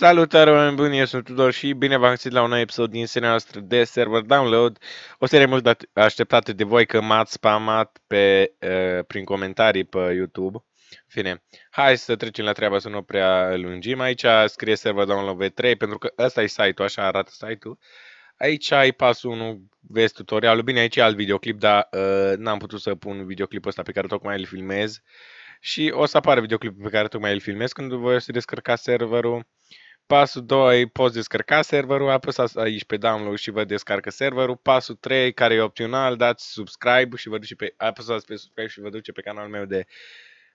Salutare, oameni buni, eu sunt Tudor și bine v-am găsit la un nou episod din seria noastră de server download. O serie mult așteptată de voi că m-ați spamat pe, uh, prin comentarii pe YouTube. Fine, hai să trecem la treaba să nu prea lungim. Aici scrie server download V3 pentru că ăsta e site-ul, așa arată site-ul. Aici ai pasul 1, vezi tutorialul. Bine, aici e alt videoclip, dar uh, n-am putut să pun videoclipul ăsta pe care tocmai îl filmez. Și o să apară videoclipul pe care tocmai îl filmez când voi o să descărca serverul. Pasul 2, poți descărca serverul, apăsați aici pe download și vă descarcă serverul. Pasul 3, care e opțional, dați subscribe și vă duce pe, apăsați pe subscribe și vă duce pe canalul meu de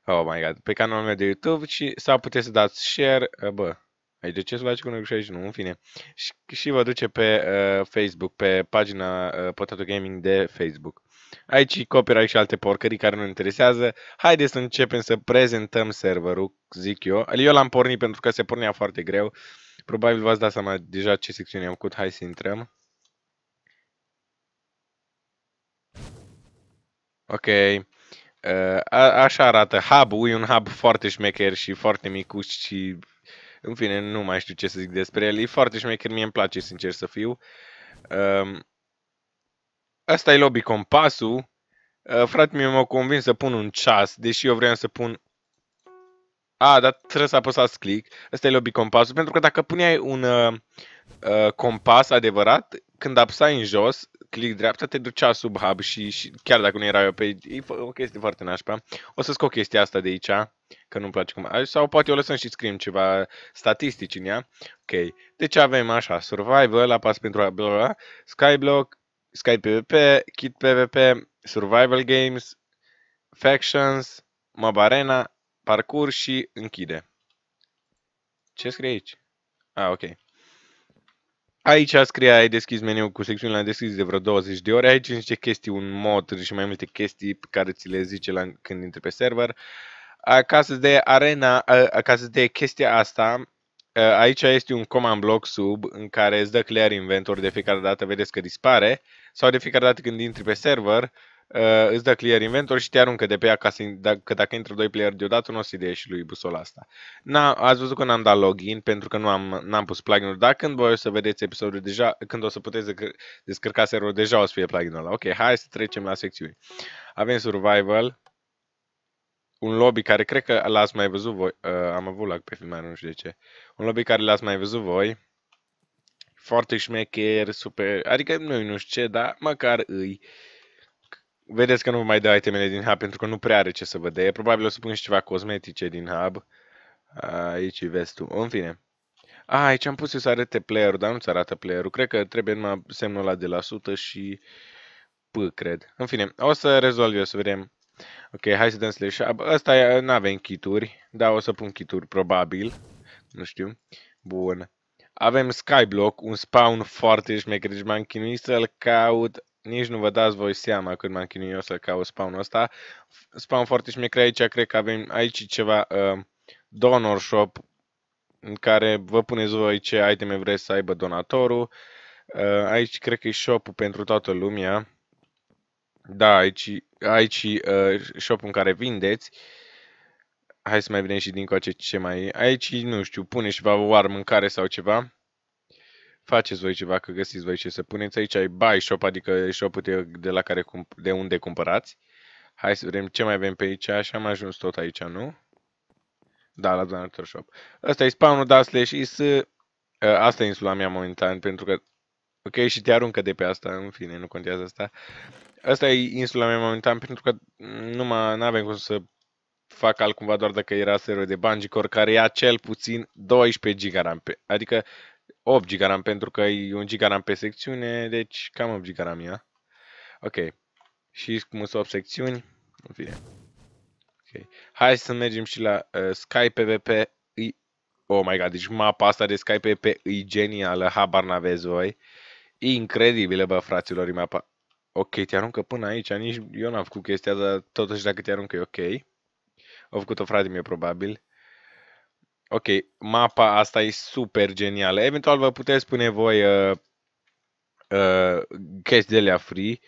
Oh my god, pe canalul meu de YouTube și sau puteți să dați share, uh, bă, aici de ce să faci cu Nu, în fine. Și, și vă duce pe uh, Facebook, pe pagina uh, Potato Gaming de Facebook. Aici e copyright și alte porcării care nu interesează. Haideți să începem să prezentăm serverul, zic eu. Eu l-am pornit pentru că se pornea foarte greu. Probabil v-ați dat seama deja ce secțiune am făcut. Hai să intrăm. Ok. Uh, așa arată hub-ul. E un hub foarte șmecher și foarte micuț și... În fine, nu mai știu ce să zic despre el. E foarte șmecher. Mie îmi place, sincer, să fiu. Um, Asta e lobby compasul. Uh, frate, mi am convins să pun un ceas, deși eu vreau să pun... A, ah, dar trebuie să apăsați click. Asta e lobby compasul, pentru că dacă puneai un uh, uh, compas adevărat, când apsai în jos, click dreapta, te ducea sub hub și, și chiar dacă nu erai pe... E o chestie foarte nașpa. O să scot chestia asta de aici, că nu-mi place cum... Sau poate o lăsăm și scriem ceva statistici în ea. Ok. Deci avem așa, survival, apas pentru a bla, bla, skyblock, Sky PvP, Kit PvP, Survival Games, Factions, Mob Arena, Parcurs și închide. Ce scrie aici? Ah, ok. Aici scrie, ai deschis meniul cu secțiunile, ai deschis de vreo 20 de ore, aici niște chestii, un mod și mai multe chestii pe care ți le zice la, când intri pe server. Acasă de arena, acasă de chestia asta, aici este un command block sub în care îți dă clear inventor de fiecare dată, vedeți că dispare sau de fiecare dată când intri pe server, uh, îți dă clear inventor și te aruncă de pe ea ca să, da, că dacă intră doi player deodată nu o să-i și lui busola asta. Na, ați văzut că n-am dat login pentru că nu am, n-am pus plugin-ul, dar când voi o să vedeți episodul deja, când o să puteți descărca serverul, deja o să fie plugin-ul ăla. Ok, hai să trecem la secțiuni. Avem survival, un lobby care cred că l-ați mai văzut voi, uh, am avut lag pe filmare, nu știu de ce, un lobby care l-ați mai văzut voi, foarte șmecher, super, adică noi nu știu ce, dar măcar îi. Vedeți că nu vă mai dau itemele din hub pentru că nu prea are ce să vă dea. Probabil o să pun și ceva cosmetice din hub. Aici îi vezi tu. În fine. A, aici am pus să arate player-ul, dar nu-ți arată player-ul. Cred că trebuie numai semnul ăla de la 100 și P, cred. În fine, o să rezolv eu, să vedem. Ok, hai să dăm slash hub. Ăsta n-avem kituri, dar o să pun kituri probabil. Nu știu. Bun. Avem Skyblock, un spawn foarte șmecher, deci m-am chinuit să-l caut nici nu vă dați voi seama când m-am chinuit eu să caut spawnul ăsta. Spawn foarte șmecher aici, cred că avem aici ceva uh, donor shop în care vă puneți voi ce iteme vreți să aibă donatorul. Uh, aici cred că e shop-ul pentru toată lumea. Da, aici, aici uh, shop în care vindeți. Uh, Hai să mai vedem și din coace ce mai e. Aici, nu știu, pune și vă oar mâncare sau ceva. Faceți voi ceva, că găsiți voi ce să puneți. Aici ai buy shop, adică shop-ul de, de, la care, de unde cumpărați. Hai să vedem ce mai avem pe aici. Așa am ajuns tot aici, nu? Da, la donator shop. Asta e spawnul, da, slash să... Asta e insula mea momentan, pentru că... Ok, și te aruncă de pe asta, în fine, nu contează asta. Asta e insula mea momentan, pentru că mm, nu avem cum să fac altcumva doar dacă era serverul de Bungie Core, care ia cel puțin 12 GB Adică 8 GB pentru că e 1 GB pe secțiune, deci cam 8 GB ia. Ok. Și cum sunt 8 secțiuni, în fine. Okay. Hai să mergem și la uh, Sky PvP. I... Oh my god, deci mapa asta de Sky PvP e genială, habar n-aveți voi. E incredibilă, bă, fraților, e mapa. Ok, te aruncă până aici, nici eu n-am făcut chestia, dar totuși dacă te aruncă e ok. Au făcut-o frate meu, probabil. Ok, mapa asta e super genială. Eventual vă puteți spune voi uh, uh, chestii de la free.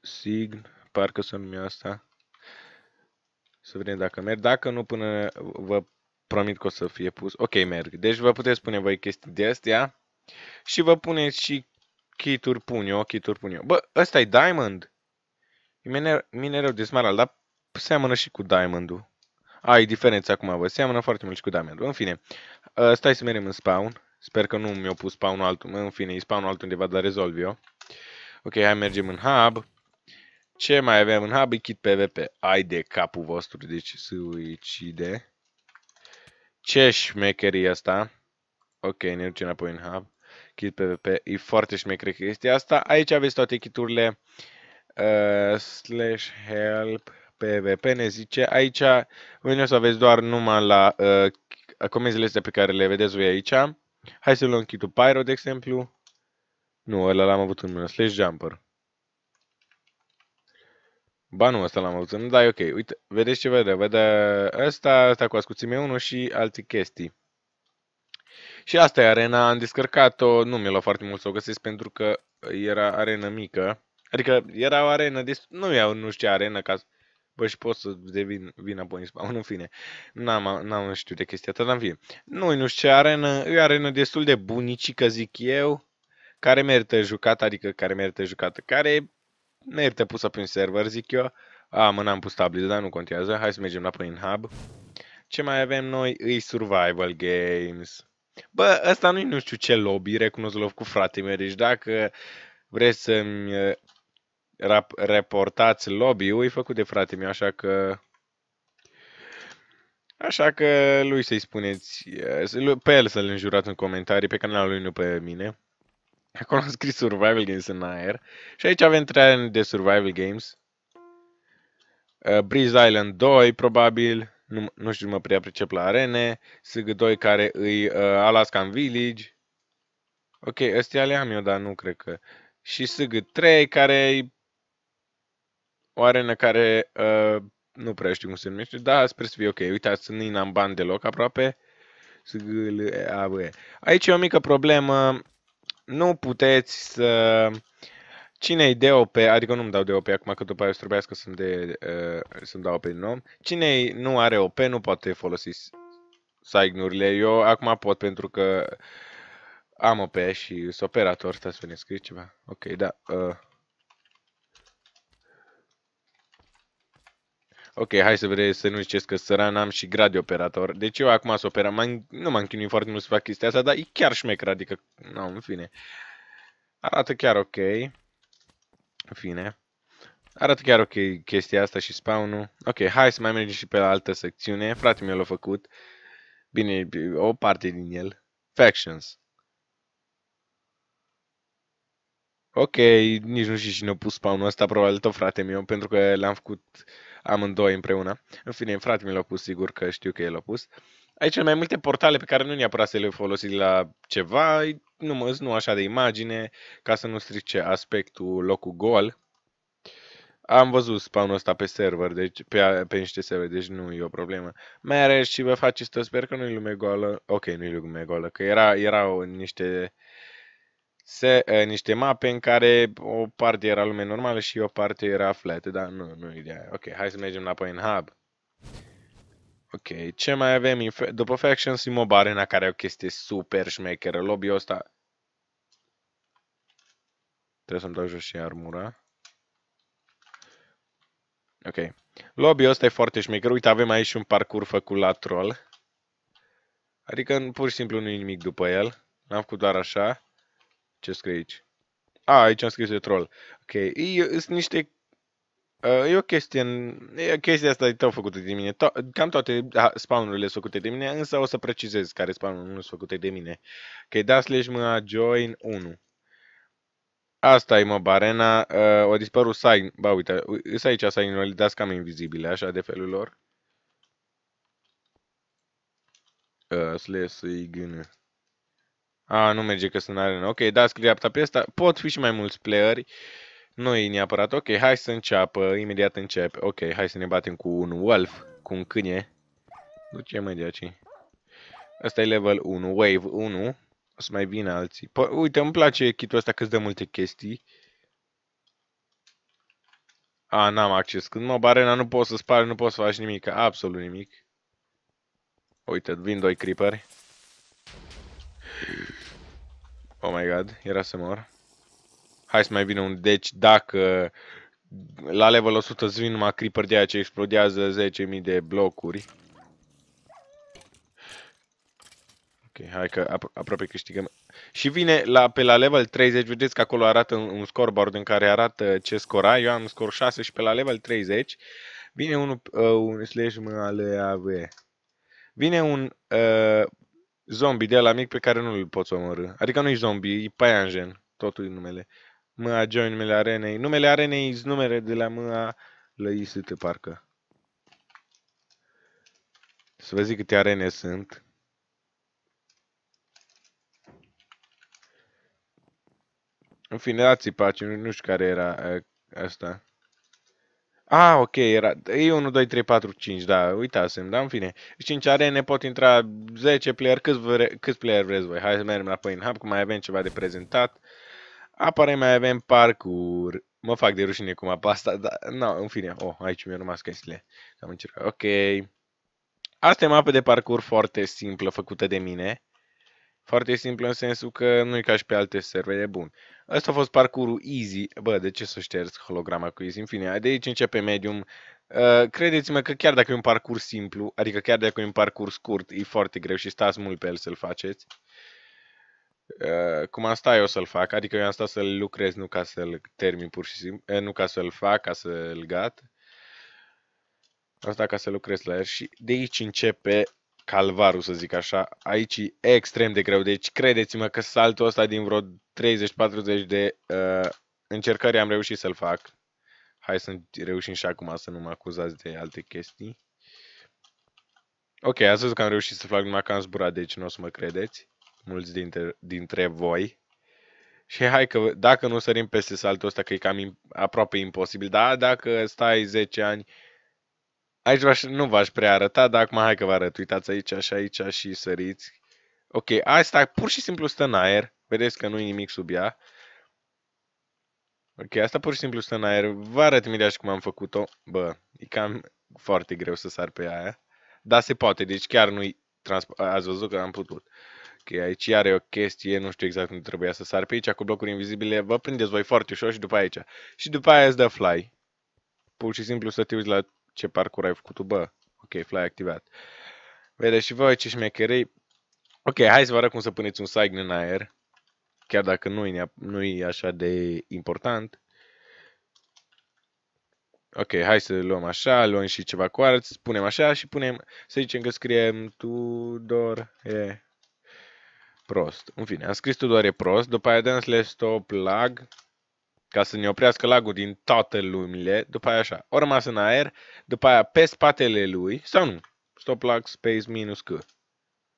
Sign, parcă se numea asta. Să vedem dacă merg. Dacă nu, până vă promit că o să fie pus. Ok, merg. Deci vă puteți spune voi chestii de astea. Și vă puneți și kituri punio, kituri punio. Bă, ăsta e diamond. E miner minereu de smaral, dar seamănă și cu Diamond-ul. Ai diferența acum, vă seamănă foarte mult și cu Diamond-ul. În fine, uh, stai să mergem în spawn. Sper că nu mi o pus spawn-ul altul. În fine, e spawn-ul altundeva, dar rezolv eu. Ok, hai mergem în hub. Ce mai avem în hub? E kit PvP. Ai de capul vostru, deci suicide. Ce șmecherie asta? Ok, ne ducem înapoi în hub. Kit PvP. E foarte șmecherie chestia asta. Aici aveți toate kiturile. Uh, slash help PVP ne zice aici, voi o să aveți doar numai la uh, comenzile astea pe care le vedeți voi aici. Hai să luăm kitul Pyro, de exemplu. Nu, ăla l-am avut în mână, slash jumper. Ba nu, ăsta l-am avut în mână, dar e ok. Uite, vedeți ce vede? Vede ăsta, ăsta cu ascuțime 1 și alte chestii. Și asta e arena, am descărcat-o, nu mi-a luat foarte mult să o găsesc pentru că era arena mică. Adică era o arenă, nu iau nu știu ce arenă, ca bă, și pot să devin vin apoi în spawn, în fine. N-am, n-am știu de chestia asta, dar în fine. Nu, nu știu ce arenă, e arenă destul de bunicică, zic eu, care merită jucată, adică care merită jucată, care merită pusă pe un server, zic eu. A, mă, n-am pus tablet, dar nu contează. Hai să mergem la în hub. Ce mai avem noi? Îi survival games. Bă, ăsta nu-i nu știu ce lobby, recunosc l cu fratele meu, deci dacă vreți să-mi rap- reportați lobby-ul e făcut de frate meu, așa că... Așa că lui să-i spuneți, eh, pe el să-l înjurați în comentarii, pe canalul lui, nu pe mine. Acolo am scris Survival Games în aer. Și aici avem trei de Survival Games. Uh, Breeze Island 2, probabil. Nu, nu știu, mă prea pricep la arene. SG2 care îi uh, eh, Alaskan Village. Ok, ăstea le am eu, dar nu cred că... Și SG3 care îi o arenă care uh, nu prea știu cum se numește, dar sper să fie ok. Uitați, nu n-am bani deloc aproape. Aici e o mică problemă. Nu puteți să... cine de op. adică nu-mi dau de op. acum că după aia să trebuiască să-mi, de, uh, să dau OP din nou. cine nu are OP nu poate folosi signurile. Eu acum pot pentru că am OP și sunt operator. Stați să ne scrie ceva. Ok, da. Uh. Ok, hai să vede, să nu ziceți că săran am și grad de operator. Deci eu acum să opera, m nu m-am chinuit foarte mult să fac chestia asta, dar e chiar șmecher, adică, nu, în fine. Arată chiar ok. În fine. Arată chiar ok chestia asta și spawn-ul. Ok, hai să mai mergem și pe la altă secțiune. Frate meu l-a făcut. Bine, o parte din el. Factions. Ok, nici nu știu cine a pus spawn-ul ăsta, probabil tot frate meu, pentru că l-am făcut amândoi împreună. În fine, frate mi l-a pus, sigur că știu că el l-a pus. Aici, mai multe portale pe care nu neapărat să le folosi la ceva, nu mă nu așa de imagine, ca să nu strice aspectul locul gol. Am văzut spawnul ăsta pe server, deci pe, pe niște server, deci nu e o problemă. Mai are și vă faceți, sper că nu-i lume goală. Ok, nu-i lume goală, că era, erau niște uh, se, uh, niște mape în care o parte era lume normală și o parte era flat, dar nu, nu e Ok, hai să mergem înapoi în hub. Ok, ce mai avem? După Factions e Mob Arena, care e o chestie super șmecheră. Lobby-ul ăsta... Trebuie să-mi dau jos și armura. Ok. Lobby-ul ăsta e foarte șmecher. Uite, avem aici un parcurs făcut la troll. Adică pur și simplu nu nimic după el. L-am făcut doar așa. Ce scrie aici? A, aici am scris de troll. Ok, e, sunt niște... Uh, e o chestie în... E, chestie asta e tot făcută de mine. To- cam toate da, spawnurile sunt făcute de mine, însă o să precizez care spawnuri nu sunt făcute de mine. Ok, da slash mă join 1. Asta e, mă, barena. Uh, o dispărut sign. Ba, uite, sunt aici sign-urile, dați cam invizibile, așa, de felul lor. Uh, slash, a, nu merge că sunt arena. Ok, da, scrie apta pe asta. Pot fi și mai mulți playeri. Nu e neapărat. Ok, hai să înceapă. Imediat încep. Ok, hai să ne batem cu un wolf. Cu un câine. Duce mai de aici. Asta e level 1. Wave 1. O să mai vină alții. Po Uite, îmi place kitul ăsta că de multe chestii. A, n-am acces. Când mă barena nu poți să spari, nu poți să faci nimic. Absolut nimic. Uite, vin doi creeperi. Oh my god, era să mor. Hai să mai vină un deci dacă la level 100 îți vin numai creeper de aia ce explodează 10.000 de blocuri. Ok, hai că apro aproape câștigăm. Și vine la, pe la level 30, vedeți că acolo arată un, un scoreboard în care arată ce scora. Eu am scor 6 și pe la level 30 uh, vine un, uh, un slash AV. Vine un uh, zombie de la mic pe care nu îl poți omorâ. Adică nu-i zombie, e paianjen. Totul e numele. Mă a join numele arenei. Numele arenei e numere de la mă a lăisite, parcă. Să vă zic câte arene sunt. În fine, dați pace, nu știu care era asta. Ă, a, Ah, ok, era, e 1, 2, 3, 4, 5, da, uitasem, da, în fine. 5 arene, pot intra 10 player, câți, vre, câți player vreți voi? Hai să mergem la Pain Hub, că mai avem ceva de prezentat. Apare mai avem parcur. Mă fac de rușine cum mapa asta, dar, no, în fine, oh, aici mi-au rămas chestiile. Am încercat, ok. Asta e mapă de parcur foarte simplă, făcută de mine. Foarte simplă în sensul că nu e ca și pe alte servere, bun. Asta a fost parcurul easy. Bă, de ce să șterg holograma cu easy? În fine, de aici începe medium. Uh, credeți-mă că chiar dacă e un parcurs simplu, adică chiar dacă e un parcurs scurt, e foarte greu și stați mult pe el să-l faceți. Uh, cum am stat eu să-l fac, adică eu am stat să-l lucrez, nu ca să-l termin pur și simplu, eh, nu ca să-l fac, ca să-l gat. Asta ca să lucrez la el și de aici începe calvarul, să zic așa. Aici e extrem de greu. Deci credeți-mă că saltul ăsta din vreo 30-40 de uh, încercări am reușit să-l fac. Hai să reușim și acum să nu mă acuzați de alte chestii. Ok, ați văzut că am reușit să fac numai că am zburat, deci nu o să mă credeți. Mulți dintre, dintre voi. Și hai că dacă nu sărim peste saltul ăsta, că e cam aproape imposibil, dar dacă stai 10 ani, uh, Aici v-aș, nu v-aș prea arăta, dar acum hai că vă arăt. Uitați aici, așa, aici și săriți. Ok, asta pur și simplu stă în aer. Vedeți că nu e nimic sub ea. Ok, asta pur și simplu stă în aer. Vă arăt imediat și cum am făcut-o. Bă, e cam foarte greu să sar pe aia. Dar se poate, deci chiar nu-i Ați văzut că am putut. Ok, aici iar o chestie, nu știu exact unde trebuia să sar pe aici, cu blocuri invizibile. Vă prindeți voi foarte ușor și după aici. Și după aia îți dă fly. Pur și simplu să te uiți la ce parcur ai făcut tu, bă. Ok, fly activat. Vedeți și voi ce șmecherei. Ok, hai să vă arăt cum să puneți un sign în aer. Chiar dacă nu e, nu e așa de important. Ok, hai să luăm așa, luăm și ceva cu arăt, punem așa și punem, să zicem că scriem Tudor e prost. În fine, am scris Tudor e prost, după aia dăm slash stop lag ca să ne oprească lagul din toate lumile, după aia așa, o rămas în aer, după aia pe spatele lui, sau nu, stop lag space minus C.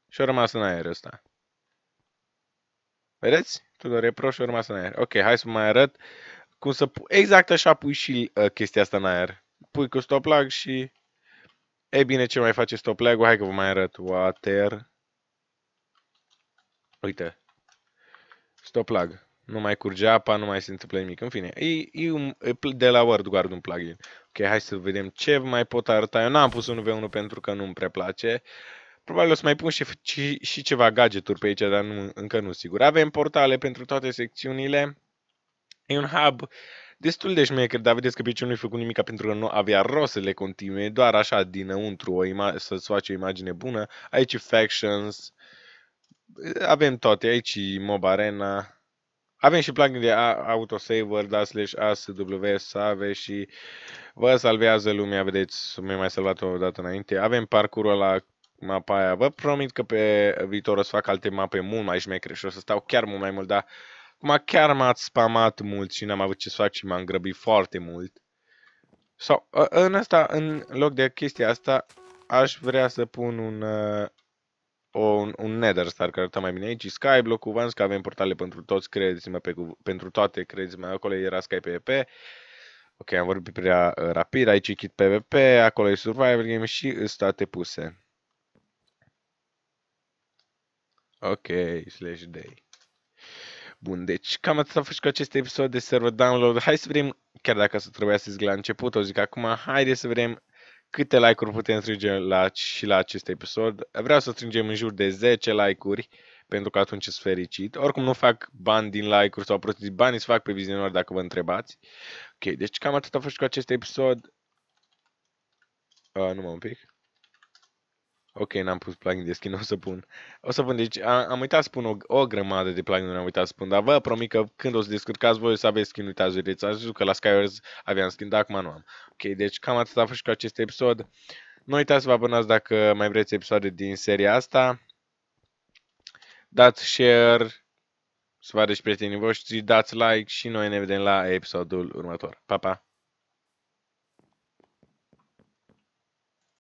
Și o rămas în aer ăsta. Vedeți? Tudor e pro și a rămas în aer. Ok, hai să mai arăt cum să pui. Exact așa pui și uh, chestia asta în aer. Pui cu stop lag și... E bine, ce mai face stop lag -ul? Hai că vă mai arăt. Water. Uite. Stop lag nu mai curge apa, nu mai se întâmplă nimic. În fine, e, e, un, e de la WordGuard un plugin. Ok, hai să vedem ce mai pot arăta. Eu n-am pus 1v1 pentru că nu-mi prea place. Probabil o să mai pun și, și, și ceva gadgeturi pe aici, dar nu, încă nu sigur. Avem portale pentru toate secțiunile. E un hub destul de șmecher, dar vedeți că pe aici nu-i făcut nimica pentru că nu avea rost să le continue, doar așa dinăuntru o să-ți faci o imagine bună. Aici factions, avem toate, aici mob arena, avem și plugin de autosaver, da, slash ASW, save și vă salvează lumea, vedeți, mi-am mai salvat o dată înainte. Avem parcurul la mapa aia. Vă promit că pe viitor o să fac alte mape mult mai șmecre și o să stau chiar mult mai mult, dar acum chiar m-ați spamat mult și n-am avut ce să fac și m-am grăbit foarte mult. Sau, în asta, în loc de chestia asta, aș vrea să pun un uh, o, un, un nether star care arăta mai bine aici, skyblock v-am zis că avem portale pentru toți, credeți-mă, pe, pentru toate, credeți-mă, acolo era Sky PvP. Ok, am vorbit prea uh, rapid, aici e kit PvP, acolo e survival game și state puse. Ok, slash day. Bun, deci cam atât a fost cu acest episod de server download. Hai să vedem, chiar dacă să trebuia să zic la început, o zic acum, haide să vedem câte like-uri putem strânge la, și la acest episod. Vreau să strângem în jur de 10 like-uri, pentru că atunci sunt fericit. Oricum nu fac bani din like-uri sau prostii, banii se fac pe vizionari dacă vă întrebați. Ok, deci cam atât a fost cu acest episod. Uh, mă un pic. Ok, n-am pus plugin de skin, o să pun. O să pun, deci am, am uitat să pun o, o grămadă de plugin am uitat să pun, dar vă promit că când o să descurcați voi o să aveți skin, uitați vedeți, ați zis că la Skywars aveam skin, dar acum nu am. Ok, deci cam atât a fost și cu acest episod. Nu uitați să vă abonați dacă mai vreți episoade din seria asta. Dați share, să vă arăți prietenii voștri, dați like și noi ne vedem la episodul următor. Pa, pa!